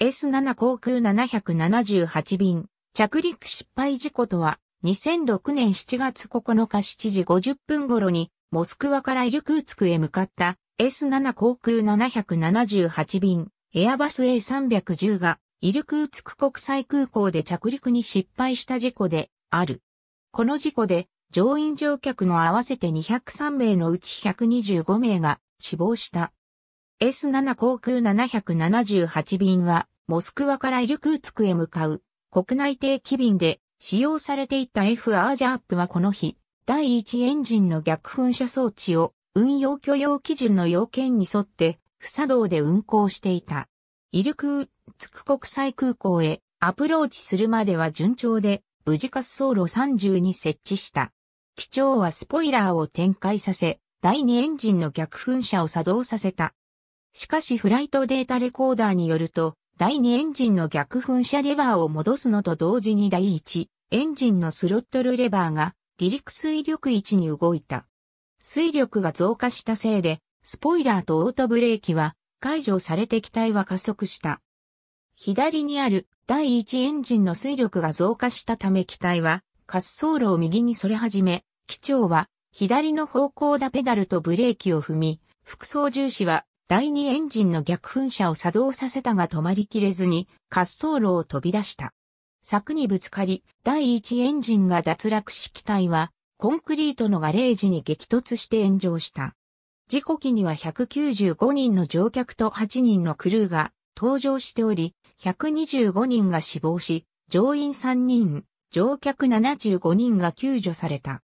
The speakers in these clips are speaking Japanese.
S7 航空778便、着陸失敗事故とは、2006年7月9日7時50分頃に、モスクワからイルクーツクへ向かった S7 航空778便、エアバス A310 が、イルクーツク国際空港で着陸に失敗した事故である。この事故で、乗員乗客の合わせて203名のうち125名が死亡した。S7 航空778便はモスクワからイルクーツクへ向かう、国内定期便で使用されていた F アージャップはこの日、第1エンジンの逆噴射装置を運用許容基準の要件に沿って不作動で運行していた。イルクーツク国際空港へアプローチするまでは順調で無事滑走路30に設置した。機長はスポイラーを展開させ、第2エンジンの逆噴射を作動させた。しかしフライトデータレコーダーによると、第2エンジンの逆噴射レバーを戻すのと同時に第1エンジンのスロットルレバーが離陸水力位置に動いた。水力が増加したせいで、スポイラーとオートブレーキは解除されて機体は加速した。左にある第1エンジンの水力が増加したため機体は滑走路を右に反れ始め、機長は左の方向だペダルとブレーキを踏み、副操縦士は第2エンジンの逆噴射を作動させたが止まりきれずに滑走路を飛び出した。柵にぶつかり、第1エンジンが脱落し機体はコンクリートのガレージに激突して炎上した。事故機には195人の乗客と8人のクルーが搭乗しており、125人が死亡し、乗員3人、乗客75人が救助された。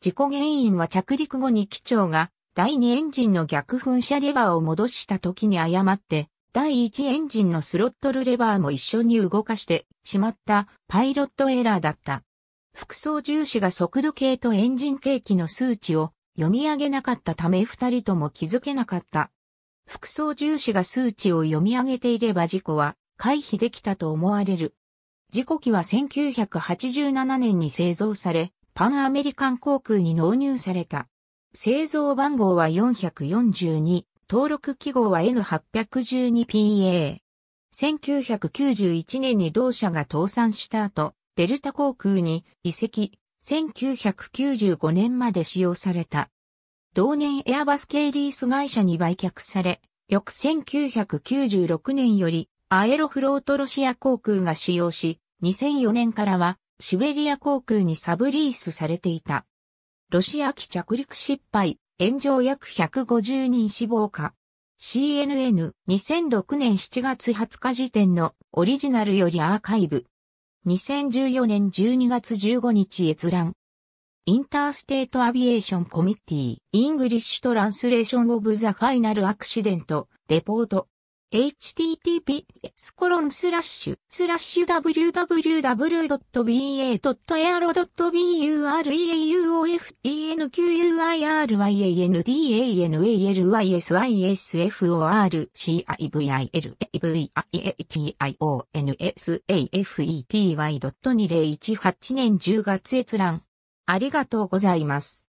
事故原因は着陸後に機長が第2エンジンの逆噴射レバーを戻した時に誤って、第1エンジンのスロットルレバーも一緒に動かしてしまったパイロットエラーだった。副操縦士が速度計とエンジン計器の数値を読み上げなかったため二人とも気づけなかった。副操縦士が数値を読み上げていれば事故は回避できたと思われる。事故機は1987年に製造され、パンアメリカン航空に納入された。製造番号は442、登録記号は N812PA。1991年に同社が倒産した後、デルタ航空に移籍、1995年まで使用された。同年エアバス系リース会社に売却され、翌1996年よりアエロフロートロシア航空が使用し、2004年からはシベリア航空にサブリースされていた。ロシア機着陸失敗、炎上約150人死亡か。CNN 2006年7月20日時点のオリジナルよりアーカイブ。2014年12月15日閲覧。インターステートアビエーションコミッティ、イングリッシュトランスレーションオブザファイナルアクシデント、レポート。https コロンスラッシュスラッシュ w w w b a r e u o f d n q y r y a n d a n a y l s i f i e t i o n s a f e t y 2 0 1 8年10月閲覧。ありがとうございます。